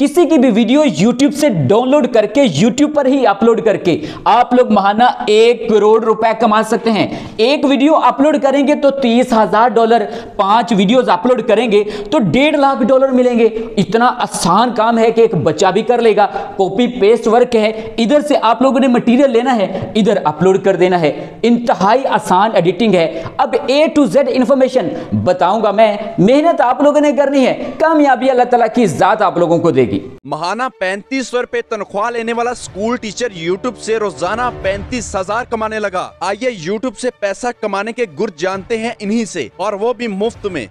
किसी की भी वीडियो YouTube से डाउनलोड करके YouTube पर ही अपलोड करके आप लोग महाना एक करोड़ रुपए कमा सकते हैं एक वीडियो अपलोड करेंगे तो तीस हजार डॉलर पांच वीडियोस अपलोड करेंगे तो डेढ़ लाख डॉलर मिलेंगे इतना आसान काम है कि एक बच्चा भी कर लेगा कॉपी पेस्ट वर्क है इधर से आप लोगों ने मटीरियल लेना है इधर अपलोड कर देना है इंतहाई आसान एडिटिंग है अब ए टू जेड इंफॉर्मेशन बताऊंगा मैं मेहनत आप लोगों ने करनी है कामयाबी अल्लाह तला की जात आप लोगों को देगी मिलेगी महाना पैंतीस सौ रूपए तनख्वाह लेने वाला स्कूल टीचर यूट्यूब से रोजाना पैंतीस हजार कमाने लगा आइए यूट्यूब से पैसा कमाने के गुर जानते हैं इन्हीं से और वो भी मुफ्त में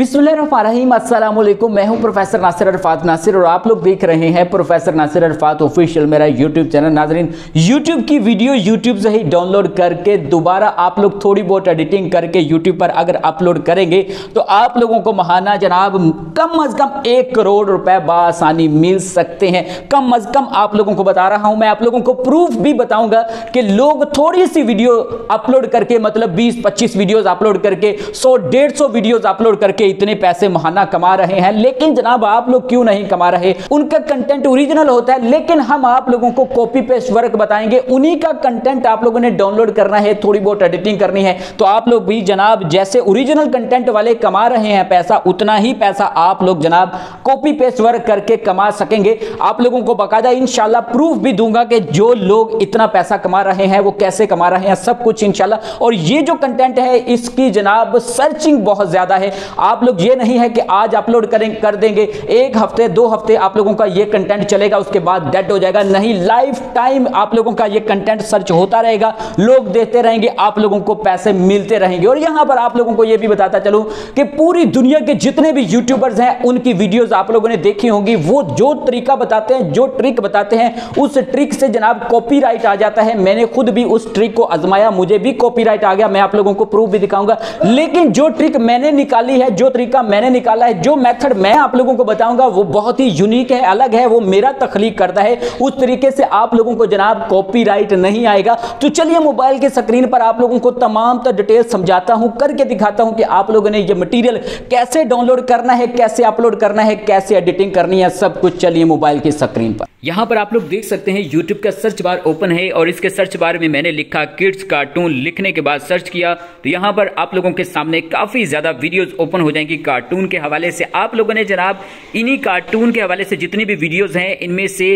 अस्सलाम वालेकुम मैं हूं प्रोफेसर नासिर अरफात नासिर और आप लोग देख रहे हैं प्रोफेसर नासिर अरफात ऑफिशियल मेरा यूट्यूब चैनल नाजरीन यूट्यूब की वीडियो यूट्यूब से ही डाउनलोड करके दोबारा आप लोग थोड़ी बहुत एडिटिंग करके यूट्यूब पर अगर अपलोड करेंगे तो आप लोगों को महाना जनाब कम अज़ कम एक करोड़ रुपए बसानी मिल सकते हैं कम अज़ कम आप लोगों को बता रहा हूँ मैं आप लोगों को प्रूफ भी बताऊंगा कि लोग थोड़ी सी वीडियो अपलोड करके मतलब बीस पच्चीस वीडियोज़ अपलोड करके सौ डेढ़ वीडियोज़ अपलोड करके के इतने पैसे महाना कमा रहे हैं लेकिन जनाब आप लोग क्यों नहीं कमा रहे उनका कंटेंट ओरिजिनल होता है लेकिन हम आप लोगों को कॉपी पेस्ट वर्क बताएंगे उन्हीं का कंटेंट आप लोगों ने डाउनलोड करना है थोड़ी बहुत एडिटिंग करनी है तो आप लोग भी जनाब जैसे ओरिजिनल कंटेंट वाले कमा रहे हैं पैसा उतना ही पैसा आप लोग जनाब कॉपी पेस्ट वर्क करके कमा सकेंगे आप लोगों को बकायदा इनशाला प्रूफ भी दूंगा कि जो लोग इतना पैसा कमा रहे हैं वो कैसे कमा रहे हैं सब कुछ इनशाला और ये जो कंटेंट है इसकी जनाब सर्चिंग बहुत ज्यादा है आप आप लोग ये नहीं है कि आज अपलोड करें कर देंगे एक हफ्ते दो हफ्ते आप लोगों का ये कंटेंट चलेगा उसके बाद डेट हो जाएगा नहीं लाइफ टाइम आप लोगों का ये कंटेंट सर्च होता रहेगा लोग देते रहेंगे आप लोगों को पैसे मिलते रहेंगे और यहां पर आप लोगों को ये भी बताता चलूँ कि पूरी दुनिया के जितने भी यूट्यूबर्स हैं उनकी वीडियोज आप लोगों ने देखी होंगी वो जो तरीका बताते हैं जो ट्रिक बताते हैं उस ट्रिक से जनाब कॉपी आ जाता है मैंने खुद भी उस ट्रिक को आजमाया मुझे भी कॉपी आ गया मैं आप लोगों को प्रूफ भी दिखाऊंगा लेकिन जो ट्रिक मैंने निकाली है जो तरीका मैंने निकाला है जो मेथड मैं आप लोगों को बताऊंगा वो बहुत ही यूनिक है अलग है वो मेरा तखलीक करता है उस तरीके से आप लोगों को जनाब कॉपीराइट नहीं आएगा तो चलिए मोबाइल के स्क्रीन पर आप लोगों को तमाम तर डिटेल समझाता हूं करके दिखाता हूं कि आप लोगों ने ये मटेरियल कैसे डाउनलोड करना है कैसे अपलोड करना है कैसे एडिटिंग करनी है सब कुछ चलिए मोबाइल की स्क्रीन पर यहाँ पर आप लोग देख सकते हैं यूट्यूब का सर्च बार ओपन है और इसके सर्च बार में मैंने लिखा किड्स कार्टून लिखने के बाद सर्च किया तो यहाँ पर आप लोगों के सामने काफी ज्यादा वीडियोज ओपन हो जाएंगी कार्टून के हवाले से आप लोगों ने जनाब इन्हीं कार्टून के हवाले से जितनी भी वीडियोस हैं इनमें से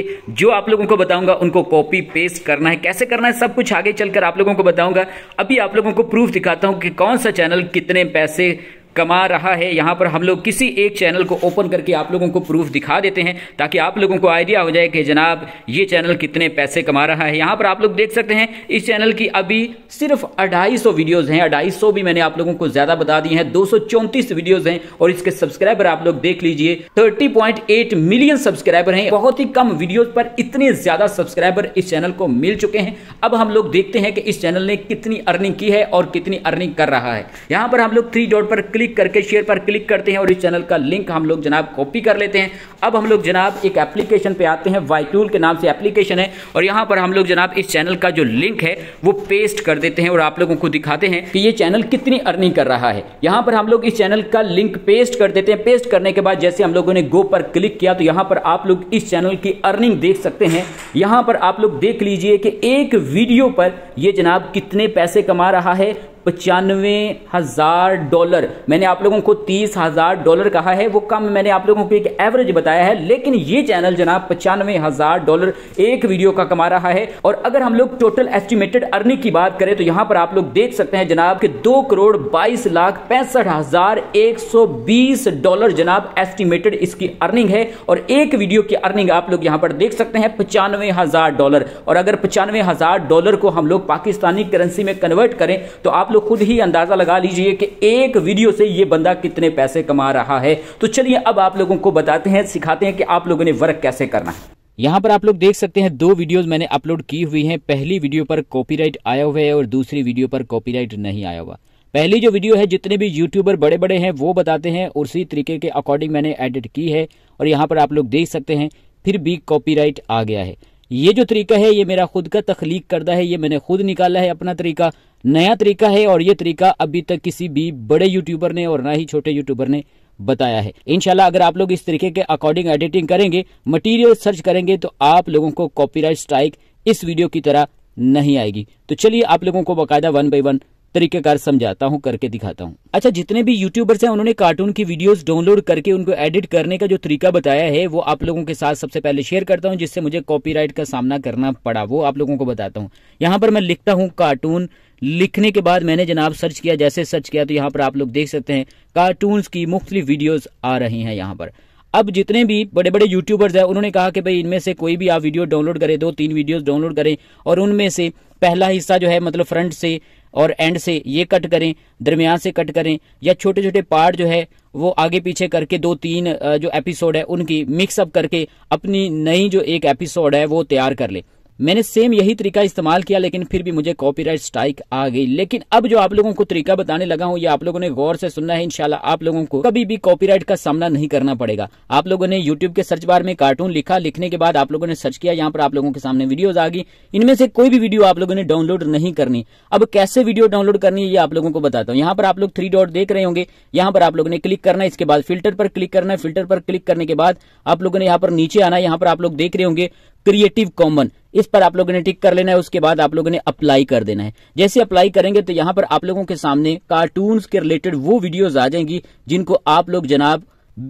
जो आप लोगों को बताऊंगा उनको कॉपी पेस्ट करना है कैसे करना है सब कुछ आगे चलकर आप लोगों को बताऊंगा अभी आप लोगों को प्रूफ दिखाता हूं कि कौन सा चैनल कितने पैसे कमा रहा है यहाँ पर हम लोग किसी एक चैनल को ओपन करके आप लोगों को प्रूफ दिखा देते हैं ताकि आप लोगों को आइडिया हो जाए कि जनाब ये चैनल कितने पैसे कमा रहा है यहाँ पर आप लोग देख सकते हैं इस चैनल की अभी सिर्फ अढ़ाई सौ वीडियोज़ हैं अढ़ाई सौ भी मैंने आप लोगों को ज़्यादा बता दी हैं दो सौ चौंतीस वीडियोज़ हैं और इसके सब्सक्राइबर आप लोग देख लीजिए thirty point eight million subscriber हैं बहुत ही कम वीडियोज़ पर इतने ज़्यादा सब्सक्राइबर इस चैनल को मिल चुके हैं अब हम लोग देखते हैं कि इस चैनल ने कितनी अर्निंग की है और कितनी अर्निंग कर रहा है यहाँ पर हम लोग थ्री डॉट पर क्लिक क्लिक करके शेयर पर क्लिक करते हैं और इस चैनल का लिंक हम लोग जनाब कॉपी कर लेते हैं अब हम लोग जनाब एक एप्लीकेशन पे आते हैं वाई टूल के नाम से एप्लीकेशन है और यहाँ पर हम लोग जनाब इस चैनल का जो लिंक है वो पेस्ट कर देते हैं और आप लोगों को दिखाते हैं कि ये चैनल कितनी अर्निंग कर रहा है यहाँ पर हम लोग इस चैनल का लिंक पेस्ट कर देते हैं पेस्ट करने के बाद जैसे हम लोगों ने गो पर क्लिक किया तो यहाँ पर आप लोग इस चैनल की अर्निंग देख सकते हैं यहाँ पर आप लोग देख लीजिए कि एक वीडियो पर ये जनाब कितने पैसे कमा रहा है पचानवे हज़ार डॉलर मैंने आप लोगों को तीस हज़ार डॉलर कहा है वो कम मैंने आप लोगों को एक एवरेज बताया है लेकिन ये चैनल जनाब पचानवे हज़ार डॉलर एक वीडियो का कमा रहा है और अगर हम लोग टोटल एस्टिमेटेड अर्निंग की बात करें तो यहां पर आप लोग देख सकते हैं जनाब के दो करोड़ बाईस लाख पैंसठ हज़ार एक सौ बीस डॉलर जनाब एस्टिमेटेड इसकी अर्निंग है और एक वीडियो की अर्निंग आप लोग यहां पर देख सकते हैं पचानवे हज़ार डॉलर और अगर पचानवे हज़ार डॉलर को हम लोग पाकिस्तानी करेंसी में कन्वर्ट करें तो आप लोग खुद ही अंदाज़ा लगा लीजिए कि एक वीडियो से ये बंदा कितने पैसे कमा रहा है तो चलिए अब आप लोगों को बताते हैं सिखाते हैं कि आप लोगों ने वर्क कैसे करना है यहाँ पर आप लोग देख सकते हैं दो वीडियोस मैंने अपलोड की हुई हैं पहली वीडियो पर कॉपीराइट आया हुआ है और दूसरी वीडियो पर कॉपीराइट नहीं आया हुआ पहली जो वीडियो है जितने भी यूट्यूबर बड़े बड़े हैं वो बताते हैं उसी तरीके के अकॉर्डिंग मैंने एडिट की है और यहाँ पर आप लोग देख सकते हैं फिर भी कॉपी आ गया है ये जो तरीका है ये मेरा खुद का तखलीक करता है ये मैंने खुद निकाला है अपना तरीका नया तरीका है और ये तरीका अभी तक किसी भी बड़े यूट्यूबर ने और ना ही छोटे यूट्यूबर ने बताया है इनशाला अगर आप लोग इस तरीके के अकॉर्डिंग एडिटिंग करेंगे मटेरियल सर्च करेंगे तो आप लोगों को कॉपीराइट स्ट्राइक इस वीडियो की तरह नहीं आएगी तो चलिए आप लोगों को बाकायदा वन बाई वन तरीकाकार समझाता हूँ करके दिखाता हूँ अच्छा जितने भी यूट्यूबर्स हैं उन्होंने कार्टून की वीडियोस डाउनलोड करके उनको एडिट करने का जो तरीका बताया है वो आप लोगों के साथ सबसे पहले शेयर करता हूँ जिससे मुझे कॉपीराइट का सामना करना पड़ा वो आप लोगों को बताता हूँ यहाँ पर मैं लिखता हूँ कार्टून लिखने के बाद मैंने जनाब सर्च किया जैसे सर्च किया तो यहाँ पर आप लोग देख सकते हैं कार्टून की मुख्तलि वीडियोज आ रही हैं यहाँ पर अब जितने भी बड़े बड़े यूट्यूबर्स हैं उन्होंने कहा कि भाई इनमें से कोई भी आप वीडियो डाउनलोड करें दो तीन वीडियोस डाउनलोड करें और उनमें से पहला हिस्सा जो है मतलब फ्रंट से और एंड से ये कट करें दरमियान से कट करें या छोटे छोटे पार्ट जो है वो आगे पीछे करके दो तीन जो एपिसोड है उनकी मिक्सअप करके अपनी नई जो एक एपिसोड है वो तैयार कर ले मैंने सेम यही तरीका इस्तेमाल किया लेकिन फिर भी मुझे कॉपीराइट स्ट्राइक आ गई लेकिन अब जो आप लोगों को तरीका बताने लगा हूँ ये आप लोगों ने गौर से सुनना है इनशाला आप लोगों को कभी भी कॉपीराइट का सामना नहीं करना पड़ेगा आप लोगों ने यूट्यूब के सर्च बार में कार्टून लिखा लिखने के बाद आप लोगों ने सर्च किया यहाँ पर आप लोगों के सामने वीडियोज आ गई इनमें से कोई भी वीडियो आप लोगों ने डाउनलोड नहीं करनी अब कैसे वीडियो डाउनलोड करनी है ये आप लोगों को बताता हूँ यहाँ पर आप लोग थ्री डॉट देख रहे होंगे यहाँ पर आप लोगों ने क्लिक करना है इसके बाद फिल्टर पर क्लिक करना है फिल्टर पर क्लिक करने के बाद आप लोगों ने यहाँ पर नीचे आना है यहाँ पर आप लोग देख रहे होंगे क्रिएटिव कॉमन इस पर आप लोगों ने टिक कर लेना है उसके बाद आप लोगों ने अप्लाई कर देना है जैसे अप्लाई करेंगे तो यहाँ पर आप लोगों के सामने कार्टून के रिलेटेड वो वीडियोज आ जाएंगी जिनको आप लोग जनाब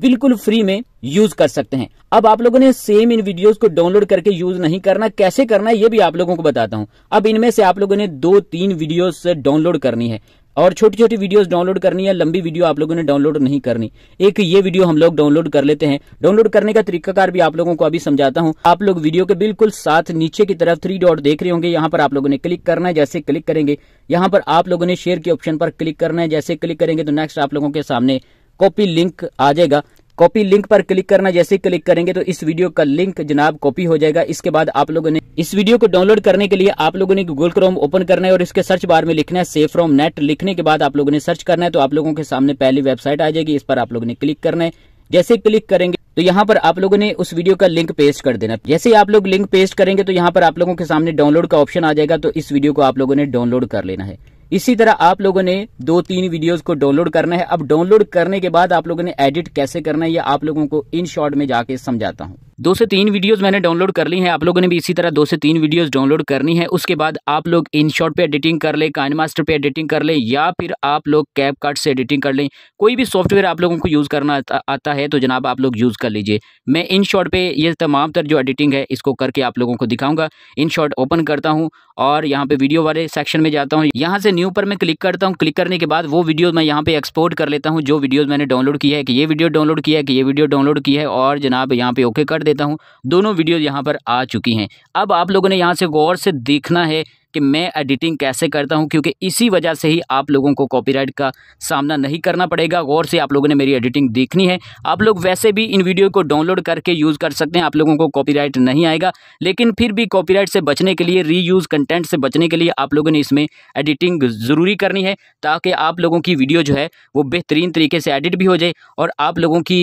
बिल्कुल फ्री में यूज कर सकते हैं अब आप लोगों ने सेम इन वीडियोस को डाउनलोड करके यूज नहीं करना कैसे करना है ये भी आप लोगों को बताता हूं अब इनमें से आप लोगों ने दो तीन वीडियोस डाउनलोड करनी है और छोटी छोटी वीडियोस डाउनलोड करनी है लंबी वीडियो आप लोगों ने डाउनलोड नहीं करनी एक ये वीडियो हम लोग डाउनलोड कर लेते हैं डाउनलोड करने का तरीकाकार भी आप लोगों को अभी समझाता हूँ आप लोग वीडियो के बिल्कुल साथ नीचे की तरफ थ्री डॉट देख रहे होंगे यहाँ पर आप लोगों ने क्लिक करना है जैसे क्लिक करेंगे यहाँ पर आप लोगों ने शेयर के ऑप्शन पर क्लिक करना है जैसे क्लिक करेंगे तो नेक्स्ट आप लोगों के सामने कॉपी लिंक आ जाएगा कॉपी लिंक पर क्लिक करना जैसे क्लिक करेंगे तो इस वीडियो का लिंक जनाब कॉपी हो जाएगा इसके बाद आप लोगों ने इस वीडियो को डाउनलोड करने के लिए आप लोगों ने गूगल क्रोम ओपन करना है और इसके सर्च बार में लिखना है सेफ फ्रॉम नेट लिखने के बाद आप लोगों ने सर्च करना है तो आप लोगों के सामने पहली वेबसाइट आ जाएगी इस पर आप लोगों ने क्लिक करना है जैसे क्लिक करेंगे तो यहाँ पर आप लोगों ने उस वीडियो का लिंक पेस्ट कर देना जैसे ही आप लोग लिंक पेस्ट करेंगे तो यहाँ पर आप लोगों के सामने डाउनलोड का ऑप्शन आ जाएगा तो इस वीडियो को आप लोगों ने डाउनलोड कर लेना है इसी तरह आप लोगों ने दो तीन वीडियोस को डाउनलोड करना है अब डाउनलोड करने के बाद आप लोगों ने एडिट कैसे करना है ये आप लोगों को इन शॉर्ट में जाके समझाता हूँ दो से तीन वीडियोस मैंने डाउनलोड कर ली हैं आप लोगों ने भी इसी तरह दो से तीन वीडियोस डाउनलोड करनी है उसके बाद आप लोग इनशॉट पे एडिटिंग कर लें काइन मास्टर पर एडिटिंग कर लें या फिर आप लोग कैप कार्ड से एडिटिंग कर लें कोई भी सॉफ्टवेयर आप लोगों को यूज़ करना आता है तो जनाब आप लोग यूज़ कर लीजिए मैं इन शॉर्ट पर ये तमाम तर जो एडिटिंग है इसको करके आप लोगों को दिखाऊंगा इन शॉट ओपन करता हूँ और यहाँ पर वीडियो वाले सेक्शन में जाता हूँ यहाँ से न्यू पर मैं क्लिक करता हूँ क्लिक करने के बाद वो वीडियो मैं यहाँ पर एक्सपोर्ट कर लेता हूँ जो वीडियोज़ मैंने डाउनलोड किया है कि ये वीडियो डाउनलोड किया है कि ये वीडियो डाउनलोड किया है और जनाब यहाँ पर ओके कर देता हूँ दोनों वीडियो यहाँ पर आ चुकी हैं अब आप लोगों ने यहाँ से गौर से देखना है कि मैं एडिटिंग कैसे करता हूँ क्योंकि इसी वजह से ही आप लोगों को कॉपीराइट का सामना नहीं करना पड़ेगा गौर से आप लोगों ने मेरी एडिटिंग देखनी है आप लोग वैसे भी इन वीडियो को डाउनलोड करके यूज़ कर सकते हैं आप लोगों को कॉपीराइट नहीं आएगा लेकिन फिर भी कॉपीराइट से बचने के लिए रीयूज़ कंटेंट से बचने के लिए आप लोगों ने इसमें एडिटिंग ज़रूरी करनी है ताकि आप लोगों की वीडियो जो है वो बेहतरीन तरीके से एडिट भी हो जाए और आप लोगों की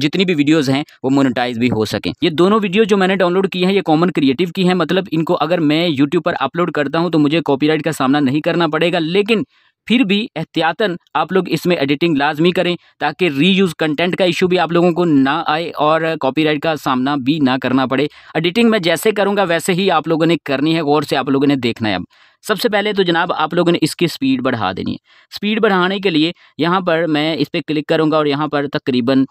जितनी भी वीडियोज़ हैं वो मोनिटाइज भी हो सकें ये दोनों वीडियो जो मैंने डाउनलोड की हैं ये कॉमन क्रिएटिव की हैं मतलब इनको अगर मैं यूट्यूब पर अपलोड करता हूँ तो मुझे कॉपीराइट का सामना नहीं करना पड़ेगा लेकिन फिर भी एहतियातन आप लोग इसमें एडिटिंग लाजमी करें ताकि रीयूज़ कंटेंट का इशू भी आप लोगों को ना आए और कॉपीराइट का सामना भी ना करना पड़े एडिटिंग मैं जैसे करूँगा वैसे ही आप लोगों ने करनी है गौर से आप लोगों ने देखना है अब सबसे पहले तो जनाब आप लोगों ने इसकी स्पीड बढ़ा देनी है स्पीड बढ़ाने के लिए यहाँ पर मैं इस पर क्लिक करूँगा और यहाँ पर तकरीबन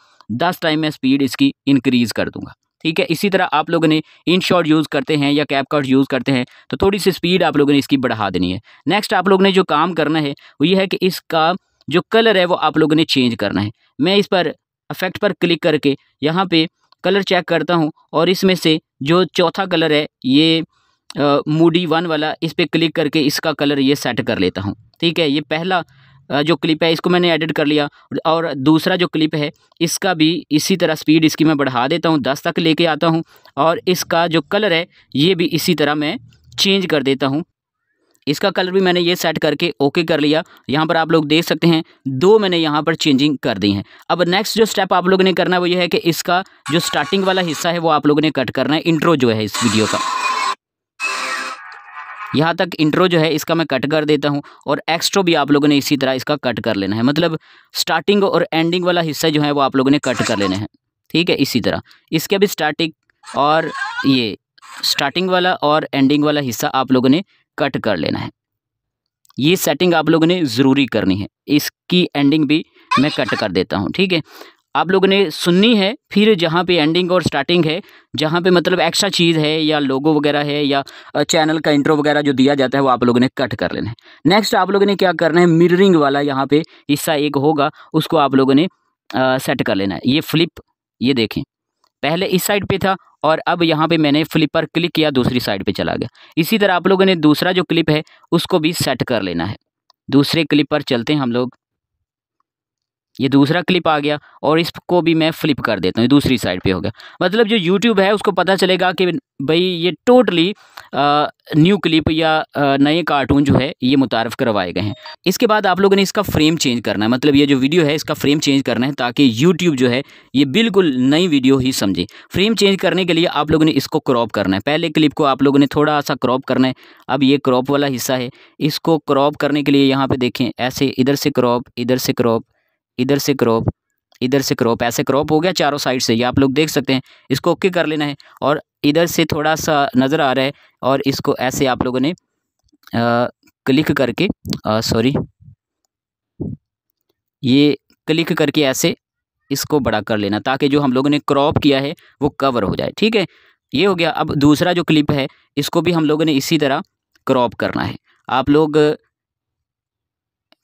दस टाइम मैं स्पीड इसकी इनक्रीज़ कर दूँगा ठीक है इसी तरह आप लोगों ने इन शॉट यूज़ करते हैं या कैप कार्ड यूज़ करते हैं तो थोड़ी सी स्पीड आप लोगों ने इसकी बढ़ा देनी है नेक्स्ट आप लोगों ने जो काम करना है वो ये है कि इसका जो कलर है वो आप लोगों ने चेंज करना है मैं इस पर अफेक्ट पर क्लिक करके यहाँ पर कलर चेक करता हूँ और इसमें से जो चौथा कलर है ये मूडी वन वाला इस पर क्लिक करके इसका कलर ये सेट कर लेता हूँ ठीक है ये पहला जो क्लिप है इसको मैंने एडिट कर लिया और दूसरा जो क्लिप है इसका भी इसी तरह स्पीड इसकी मैं बढ़ा देता हूँ दस तक लेके आता हूँ और इसका जो कलर है ये भी इसी तरह मैं चेंज कर देता हूँ इसका कलर भी मैंने ये सेट करके ओके कर लिया यहाँ पर आप लोग देख सकते हैं दो मैंने यहाँ पर चेंजिंग कर दी है अब नेक्स्ट जो स्टेप आप लोगों ने करना है वो ये है कि इसका जो स्टार्टिंग वाला हिस्सा है वो आप लोगों ने कट करना है इंट्रो जो है इस वीडियो का यहाँ तक इंट्रो जो है इसका मैं कट कर देता हूँ और एक्स्ट्रो भी आप लोगों ने इसी तरह इसका कट कर लेना है मतलब स्टार्टिंग और एंडिंग वाला हिस्सा जो है वो आप लोगों ने कट कर लेना है ठीक है इसी तरह इसके भी स्टार्टिंग और ये स्टार्टिंग वाला और एंडिंग वाला हिस्सा आप लोगों ने कट कर लेना है ये सेटिंग आप लोगों ने ज़रूरी करनी है इसकी एंडिंग भी मैं कट कर देता हूँ ठीक है आप लोगों ने सुननी है फिर जहाँ पे एंडिंग और स्टार्टिंग है जहाँ पे मतलब एक्स्ट्रा चीज़ है या लोगो वगैरह है या चैनल का इंट्रो वगैरह जो दिया जाता है वो आप लोगों ने कट कर लेना है नेक्स्ट आप लोगों ने क्या करना है मिररिंग वाला यहाँ पे हिस्सा एक होगा उसको आप लोगों ने आ, सेट कर लेना है ये फ्लिप ये देखें पहले इस साइड पर था और अब यहाँ पर मैंने फ्लिप पर क्लिक किया दूसरी साइड पर चला गया इसी तरह आप लोगों ने दूसरा जो क्लिप है उसको भी सेट कर लेना है दूसरे क्लिप पर चलते हैं हम लोग ये दूसरा क्लिप आ गया और इसको भी मैं फ्लिप कर देता हूँ दूसरी साइड पे हो गया मतलब जो यूट्यूब है उसको पता चलेगा कि भाई ये टोटली न्यू क्लिप या आ, नए कार्टून जो है ये मुतारफ़ करवाए गए हैं इसके बाद आप लोगों ने इसका फ्रेम चेंज करना है मतलब ये जो वीडियो है इसका फ्रेम चेंज करना है ताकि यूट्यूब जो है ये बिल्कुल नई वीडियो ही समझे फ्रेम चेंज करने के लिए आप लोगों ने इसको क्रॉप करना है पहले क्लिप को आप लोगों ने थोड़ा सा क्रॉप करना है अब ये क्रॉप वाला हिस्सा है इसको क्रॉप करने के लिए यहाँ पर देखें ऐसे इधर से क्रॉप इधर से क्रॉप इधर से क्रॉप इधर से क्रॉप ऐसे क्रॉप हो गया चारों साइड से ये आप लोग देख सकते हैं इसको ओके कर लेना है और इधर से थोड़ा सा नज़र आ रहा है और इसको ऐसे आप लोगों ने आ, क्लिक करके सॉरी ये क्लिक करके ऐसे इसको बड़ा कर लेना ताकि जो हम लोगों ने क्रॉप किया है वो कवर हो जाए ठीक है ये हो गया अब दूसरा जो क्लिप है इसको भी हम लोगों ने इसी तरह क्रॉप करना है आप लोग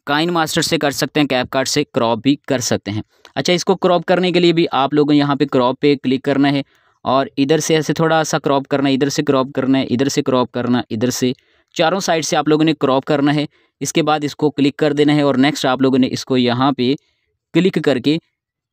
काइन मास्टर से कर सकते हैं कैप कार्ड से क्रॉप भी कर सकते हैं अच्छा इसको क्रॉप करने के लिए भी आप लोगों यहाँ पे क्रॉप पे क्लिक करना है और इधर से ऐसे थोड़ा सा क्रॉप करना है इधर से क्रॉप करना है इधर से क्रॉप करना इधर से चारों साइड से आप लोगों ने क्रॉप करना है इसके बाद इसको क्लिक कर देना है और नेक्स्ट आप लोगों ने इसको यहाँ पर क्लिक करके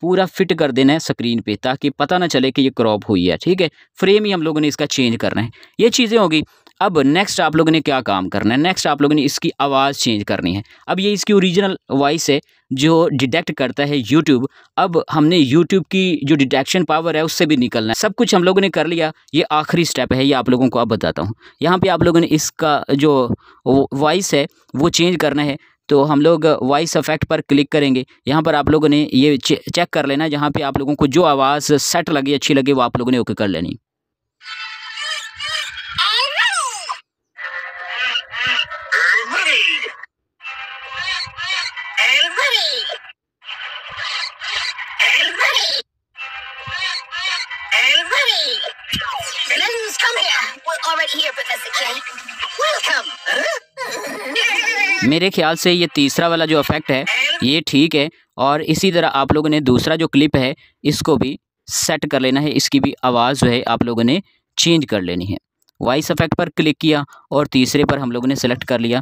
पूरा फिट कर देना है स्क्रीन पे ताकि पता ना चले कि ये क्रॉप हुई है ठीक है फ्रेम ही हम लोगों ने इसका चेंज करना है ये चीज़ें होगी अब नेक्स्ट आप लोगों ने क्या काम करना है नेक्स्ट आप लोगों ने इसकी आवाज़ चेंज करनी है अब ये इसकी ओरिजिनल वॉइस है जो डिटेक्ट करता है यूट्यूब अब हमने यूट्यूब की जो डिटेक्शन पावर है उससे भी निकलना है सब कुछ हम लोगों ने कर लिया ये आखिरी स्टेप है ये आप लोगों को अब बताता हूँ यहाँ पर आप लोगों ने इसका जो वॉइस है वो चेंज करना है तो हम लोग वॉइस अफेक्ट पर क्लिक करेंगे यहाँ पर आप लोगों ने ये चेक कर लेना जहाँ पे आप लोगों को जो आवाज़ सेट लगी अच्छी लगी वो आप लोगों ने ओके कर लेनी here with us Welcome. मेरे ख्याल से ये तीसरा वाला जो इफेक्ट है ये ठीक है और इसी तरह आप लोगों ने दूसरा जो क्लिप है इसको भी सेट कर लेना है इसकी भी आवाज़ जो है आप लोगों ने चेंज कर लेनी है वॉइस इफेक्ट पर क्लिक किया और तीसरे पर हम लोगों ने सेलेक्ट कर लिया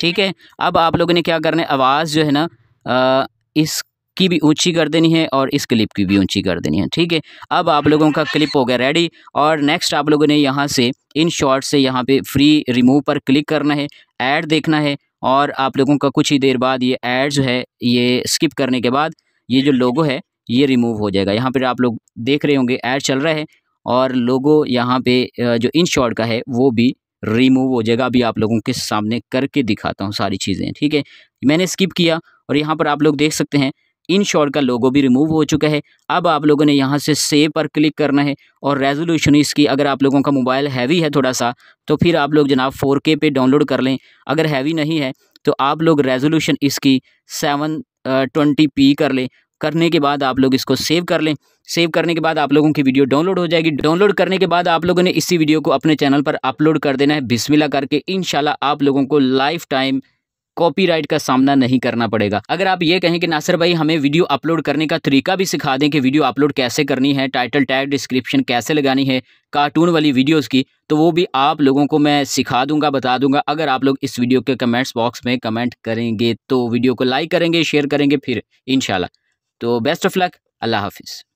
ठीक है अब आप लोगों ने क्या करना है आवाज़ जो है ना इसकी भी ऊंची कर देनी है और इस क्लिप की भी ऊंची कर देनी है ठीक है अब आप लोगों का क्लिप हो गया रेडी और नेक्स्ट आप लोगों ने यहाँ से इन शॉर्ट से यहाँ पे फ्री रिमूव पर क्लिक करना है ऐड देखना है और आप लोगों का कुछ ही देर बाद ये ऐड जो है ये स्किप करने के बाद ये जो लोगो है ये रिमूव हो जाएगा यहाँ पर आप लोग देख रहे होंगे ऐड चल रहा है और लोगो यहाँ पे जो इन शॉर्ट का है वो भी रिमूव हो जाएगा अभी आप लोगों के सामने करके दिखाता हूँ सारी चीज़ें ठीक है मैंने स्किप किया और यहाँ पर आप लोग देख सकते हैं इन शॉर्ट का लोगो भी रिमूव हो चुका है अब आप लोगों ने यहाँ से सेव पर क्लिक करना है और रेजोल्यूशन इसकी अगर आप लोगों का मोबाइल हैवी है थोड़ा सा तो फिर आप लोग जनाब 4K पे डाउनलोड कर लें अगर हैवी नहीं है तो आप लोग रेजोल्यूशन इसकी सेवन ट्वेंटी पी कर लें करने के बाद आप लोग इसको सेव कर लें सेव करने के बाद आप लोगों की वीडियो डाउनलोड हो जाएगी डाउनलोड करने के बाद आप लोगों ने इसी वीडियो को अपने चैनल पर अपलोड कर देना है बिस्मिला करके इनशाला आप लोगों को लाइफ टाइम कॉपीराइट का सामना नहीं करना पड़ेगा अगर आप ये कहें कि नासिर भाई हमें वीडियो अपलोड करने का तरीका भी सिखा दें कि वीडियो अपलोड कैसे करनी है टाइटल टैग डिस्क्रिप्शन कैसे लगानी है कार्टून वाली वीडियोस की तो वो भी आप लोगों को मैं सिखा दूंगा बता दूंगा अगर आप लोग इस वीडियो के कमेंट्स बॉक्स में कमेंट करेंगे तो वीडियो को लाइक करेंगे शेयर करेंगे फिर इनशाला तो बेस्ट ऑफ लक अल्लाह हाफिज़